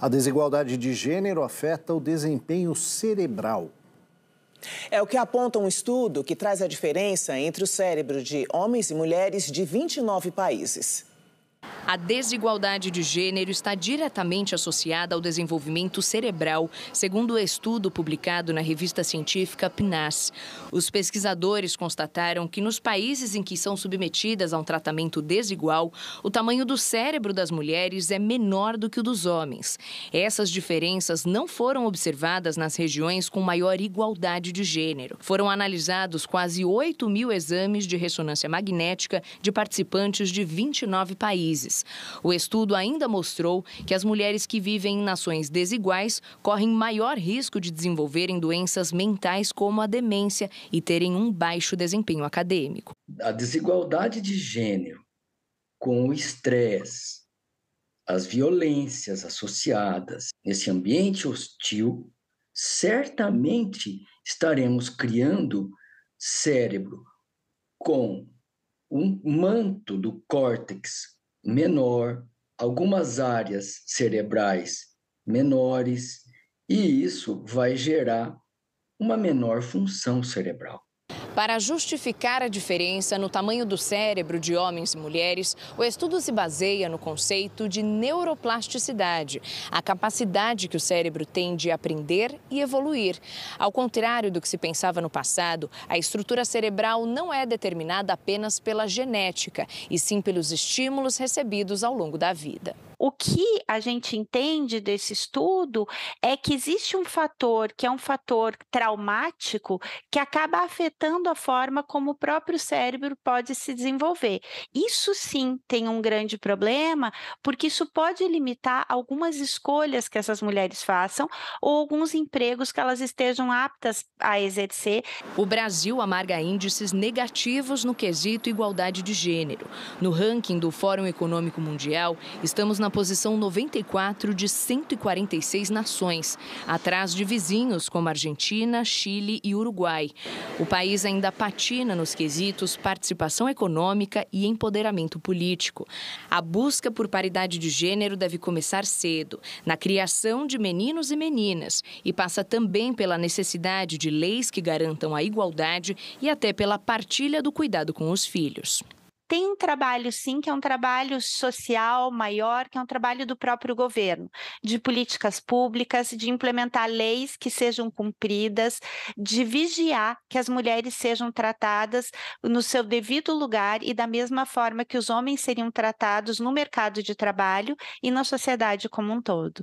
A desigualdade de gênero afeta o desempenho cerebral. É o que aponta um estudo que traz a diferença entre o cérebro de homens e mulheres de 29 países. A desigualdade de gênero está diretamente associada ao desenvolvimento cerebral, segundo o um estudo publicado na revista científica PNAS. Os pesquisadores constataram que nos países em que são submetidas a um tratamento desigual, o tamanho do cérebro das mulheres é menor do que o dos homens. Essas diferenças não foram observadas nas regiões com maior igualdade de gênero. Foram analisados quase 8 mil exames de ressonância magnética de participantes de 29 países. O estudo ainda mostrou que as mulheres que vivem em nações desiguais correm maior risco de desenvolverem doenças mentais como a demência e terem um baixo desempenho acadêmico. A desigualdade de gênero com o estresse, as violências associadas nesse ambiente hostil, certamente estaremos criando cérebro com um manto do córtex menor, algumas áreas cerebrais menores, e isso vai gerar uma menor função cerebral. Para justificar a diferença no tamanho do cérebro de homens e mulheres, o estudo se baseia no conceito de neuroplasticidade, a capacidade que o cérebro tem de aprender e evoluir. Ao contrário do que se pensava no passado, a estrutura cerebral não é determinada apenas pela genética, e sim pelos estímulos recebidos ao longo da vida. O que a gente entende desse estudo é que existe um fator que é um fator traumático que acaba afetando a forma como o próprio cérebro pode se desenvolver. Isso sim tem um grande problema, porque isso pode limitar algumas escolhas que essas mulheres façam ou alguns empregos que elas estejam aptas a exercer. O Brasil amarga índices negativos no quesito igualdade de gênero. No ranking do Fórum Econômico Mundial, estamos na posição 94 de 146 nações, atrás de vizinhos como Argentina, Chile e Uruguai. O país ainda patina nos quesitos participação econômica e empoderamento político. A busca por paridade de gênero deve começar cedo, na criação de meninos e meninas, e passa também pela necessidade de leis que garantam a igualdade e até pela partilha do cuidado com os filhos tem um trabalho, sim, que é um trabalho social maior, que é um trabalho do próprio governo, de políticas públicas, de implementar leis que sejam cumpridas, de vigiar que as mulheres sejam tratadas no seu devido lugar e da mesma forma que os homens seriam tratados no mercado de trabalho e na sociedade como um todo.